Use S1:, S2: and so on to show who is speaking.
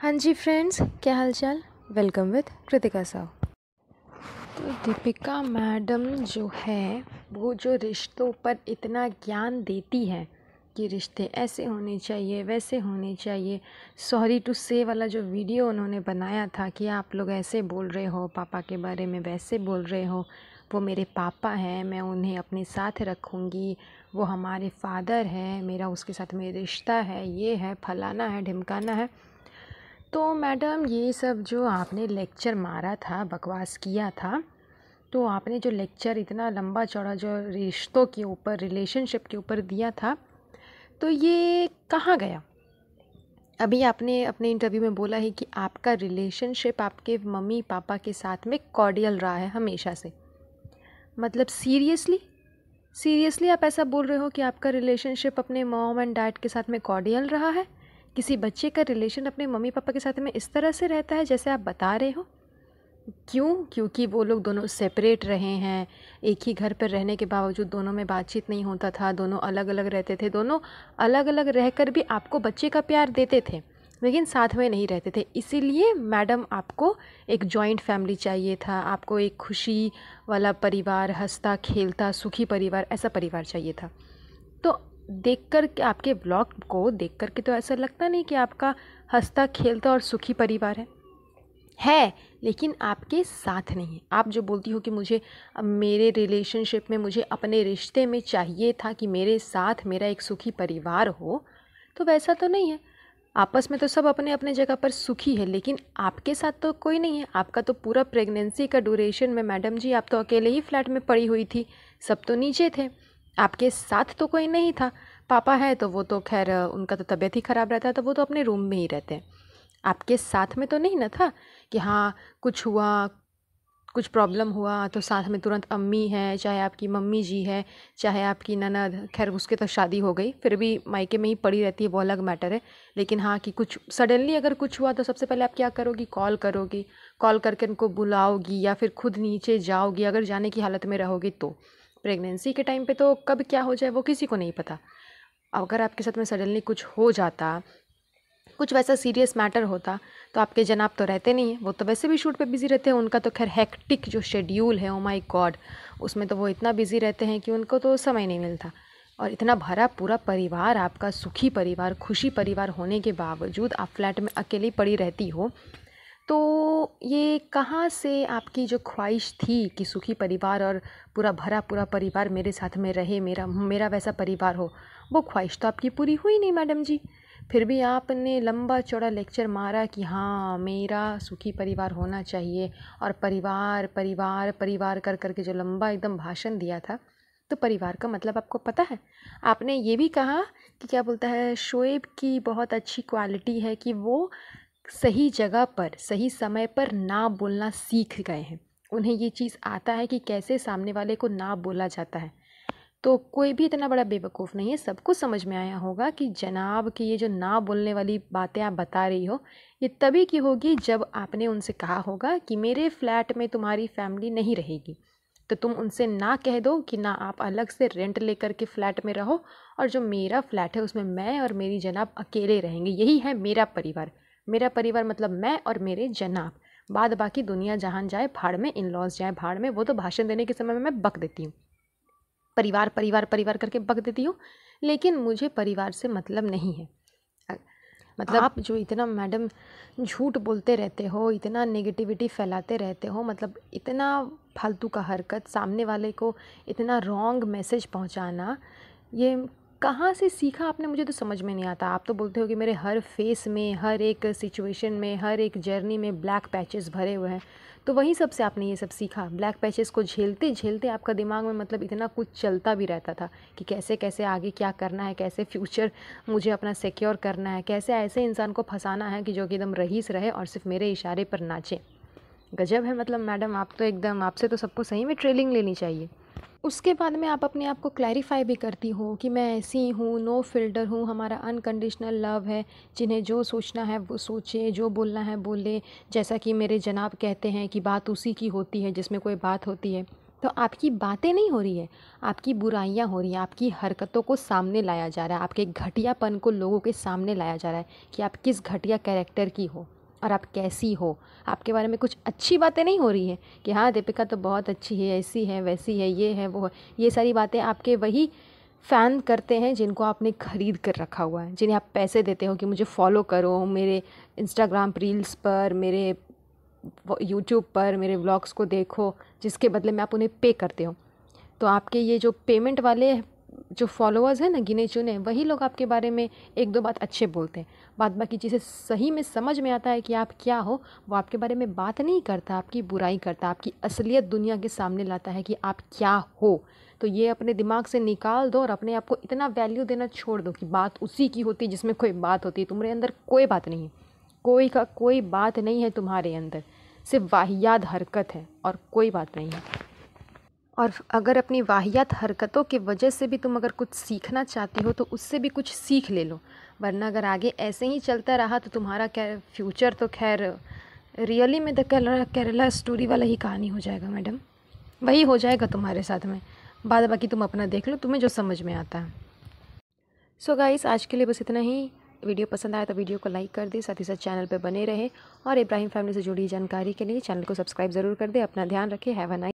S1: हाँ जी फ्रेंड्स क्या हालचाल वेलकम विद कृतिका साहु तो दीपिका मैडम जो है वो जो रिश्तों पर इतना ज्ञान देती है कि रिश्ते ऐसे होने चाहिए वैसे होने चाहिए सॉरी टू से वाला जो वीडियो उन्होंने बनाया था कि आप लोग ऐसे बोल रहे हो पापा के बारे में वैसे बोल रहे हो वो मेरे पापा हैं मैं उन्हें अपने साथ रखूँगी वो हमारे फादर हैं मेरा उसके साथ में रिश्ता है ये है फलाना है ढिमकाना है तो मैडम ये सब जो आपने लेक्चर मारा था बकवास किया था तो आपने जो लेक्चर इतना लंबा चौड़ा जो रिश्तों के ऊपर रिलेशनशिप के ऊपर दिया था तो ये कहाँ गया अभी आपने अपने इंटरव्यू में बोला है कि आपका रिलेशनशिप आपके मम्मी पापा के साथ में कॉर्डियल रहा है हमेशा से मतलब सीरियसली सीरियसली आप ऐसा बोल रहे हो कि आपका रिलेशनशिप अपने मॉम एंड डैड के साथ में कॉर्डियल रहा है किसी बच्चे का रिलेशन अपने मम्मी पापा के साथ में इस तरह से रहता है जैसे आप बता रहे हो क्यों क्योंकि वो लोग दोनों सेपरेट रहे हैं एक ही घर पर रहने के बावजूद दोनों में बातचीत नहीं होता था दोनों अलग अलग रहते थे दोनों अलग अलग रहकर भी आपको बच्चे का प्यार देते थे लेकिन साथ में नहीं रहते थे इसीलिए मैडम आपको एक जॉइंट फैमिली चाहिए था आपको एक खुशी वाला परिवार हंसता खेलता सुखी परिवार ऐसा परिवार चाहिए था तो देखकर आपके ब्लॉग को देख कर के तो ऐसा लगता नहीं कि आपका हंसता खेलता और सुखी परिवार है है लेकिन आपके साथ नहीं है आप जो बोलती हो कि मुझे मेरे रिलेशनशिप में मुझे अपने रिश्ते में चाहिए था कि मेरे साथ मेरा एक सुखी परिवार हो तो वैसा तो नहीं है आपस में तो सब अपने अपने जगह पर सुखी है लेकिन आपके साथ तो कोई नहीं है आपका तो पूरा प्रेगनेंसी का ड्यूरेशन में मैडम जी आप तो अकेले ही फ्लैट में पड़ी हुई थी सब तो नीचे थे आपके साथ तो कोई नहीं था पापा है तो वो तो खैर उनका तो तबीयत ही ख़राब रहता है तो वो तो अपने रूम में ही रहते हैं आपके साथ में तो नहीं ना था कि हाँ कुछ हुआ कुछ प्रॉब्लम हुआ तो साथ में तुरंत अम्मी है चाहे आपकी मम्मी जी है चाहे आपकी ननद खैर उसके तो शादी हो गई फिर भी मायके में ही पड़ी रहती है वो अलग मैटर है लेकिन हाँ कि कुछ सडनली अगर कुछ हुआ तो सबसे पहले आप क्या करोगी कॉल करोगी कॉल करके उनको बुलाओगी या फिर खुद नीचे जाओगी अगर जाने की हालत में रहोगी तो प्रेगनेंसी के टाइम पे तो कब क्या हो जाए वो किसी को नहीं पता अगर आपके साथ में सडनली कुछ हो जाता कुछ वैसा सीरियस मैटर होता तो आपके जनाब तो रहते नहीं हैं वो तो वैसे भी शूट पे बिज़ी रहते हैं उनका तो खैर हैक्टिक जो शेड्यूल है ओ माई गॉड उसमें तो वो इतना बिज़ी रहते हैं कि उनको तो समय नहीं मिलता और इतना भरा पूरा परिवार आपका सुखी परिवार खुशी परिवार होने के बावजूद आप फ्लैट में अकेली पड़ी रहती हो तो ये कहाँ से आपकी जो ख्वाहिश थी कि सुखी परिवार और पूरा भरा पूरा परिवार मेरे साथ में रहे मेरा मेरा वैसा परिवार हो वो ख्वाहिश तो आपकी पूरी हुई नहीं मैडम जी फिर भी आपने लंबा चौड़ा लेक्चर मारा कि हाँ मेरा सुखी परिवार होना चाहिए और परिवार परिवार परिवार कर करके जो लंबा एकदम भाषण दिया था तो परिवार का मतलब आपको पता है आपने ये भी कहा कि क्या बोलता है शोएब की बहुत अच्छी क्वालिटी है कि वो सही जगह पर सही समय पर ना बोलना सीख गए हैं उन्हें ये चीज़ आता है कि कैसे सामने वाले को ना बोला जाता है तो कोई भी इतना बड़ा बेवकूफ़ नहीं है सबको समझ में आया होगा कि जनाब की ये जो ना बोलने वाली बातें आप बता रही हो ये तभी की होगी जब आपने उनसे कहा होगा कि मेरे फ्लैट में तुम्हारी फैमिली नहीं रहेगी तो तुम उनसे ना कह दो कि ना आप अलग से रेंट लेकर के फ़्लैट में रहो और जो मेरा फ्लैट है उसमें मैं और मेरी जनाब अकेले रहेंगे यही है मेरा परिवार मेरा परिवार मतलब मैं और मेरे जनाब बाद बाकी दुनिया जहान जाए भाड़ में इन लॉज जाए भाड़ में वो तो भाषण देने के समय में मैं बक देती हूँ परिवार परिवार परिवार करके बक देती हूँ लेकिन मुझे परिवार से मतलब नहीं है मतलब आप जो इतना मैडम झूठ बोलते रहते हो इतना नेगेटिविटी फैलाते रहते हो मतलब इतना फालतू का हरकत सामने वाले को इतना रॉन्ग मैसेज पहुंचाना ये कहाँ से सीखा आपने मुझे तो समझ में नहीं आता आप तो बोलते हो कि मेरे हर फेस में हर एक सिचुएशन में हर एक जर्नी में ब्लैक पैचेस भरे हुए हैं तो वहीं सब से आपने ये सब सीखा ब्लैक पैचेस को झेलते झेलते आपका दिमाग में मतलब इतना कुछ चलता भी रहता था कि कैसे कैसे आगे क्या करना है कैसे फ्यूचर मुझे अपना सिक्योर करना है कैसे ऐसे इंसान को फंसाना है कि जो कि एकदम रहीस रहे और सिर्फ मेरे इशारे पर नाचे गजब है मतलब मैडम आप तो एकदम आपसे तो सबको सही में ट्रेनिंग लेनी चाहिए उसके बाद में आप अपने आप को क्लैरिफाई भी करती हो कि मैं ऐसी हूँ नो फिल्टर हूँ हमारा अनकंडीशनल लव है जिन्हें जो सोचना है वो सोचे जो बोलना है बोले जैसा कि मेरे जनाब कहते हैं कि बात उसी की होती है जिसमें कोई बात होती है तो आपकी बातें नहीं हो रही है आपकी बुराइयाँ हो रही हैं आपकी हरकतों को सामने लाया जा रहा है आपके घटियापन को लोगों के सामने लाया जा रहा है कि आप किस घटिया कैरेक्टर की हो और आप कैसी हो आपके बारे में कुछ अच्छी बातें नहीं हो रही हैं कि हाँ दीपिका तो बहुत अच्छी है ऐसी है वैसी है ये है वो है ये सारी बातें आपके वही फ़ैन करते हैं जिनको आपने ख़रीद कर रखा हुआ है जिन्हें आप पैसे देते हो कि मुझे फॉलो करो मेरे इंस्टाग्राम रील्स पर मेरे यूट्यूब पर मेरे व्लॉग्स को देखो जिसके बदले में आप उन्हें पे करते हो तो आपके ये जो पेमेंट वाले जो फॉलोअर्स हैं ना गिने चुने वही लोग आपके बारे में एक दो बात अच्छे बोलते हैं बाद बाकी जिसे सही में समझ में आता है कि आप क्या हो वो आपके बारे में बात नहीं करता आपकी बुराई करता आपकी असलियत दुनिया के सामने लाता है कि आप क्या हो तो ये अपने दिमाग से निकाल दो और अपने आप को इतना वैल्यू देना छोड़ दो कि बात उसी की होती है जिसमें कोई बात होती है तुम्हारे अंदर कोई बात नहीं है कोई का कोई बात नहीं है तुम्हारे अंदर सिर्फ वाहियात हरकत है और कोई बात नहीं है और अगर अपनी वाहियात हरकतों के वजह से भी तुम अगर कुछ सीखना चाहते हो तो उससे भी कुछ सीख ले लो वरना अगर आगे ऐसे ही चलता रहा तो तुम्हारा क्या फ्यूचर तो खैर रियली में द केरला केरला स्टोरी वाला ही कहानी हो जाएगा मैडम वही हो जाएगा तुम्हारे साथ में बाद बाकी तुम अपना देख लो तुम्हें जो समझ में आता है सो गाइस आज के लिए बस इतना ही वीडियो पसंद आया तो वीडियो को लाइक कर दे साथ ही साथ चैनल पर बने रहे और इब्राहिम फैमिली से जुड़ी जानकारी के लिए चैनल को सब्सक्राइब ज़रूर कर दे अपना ध्यान रखे हैव अ नाइस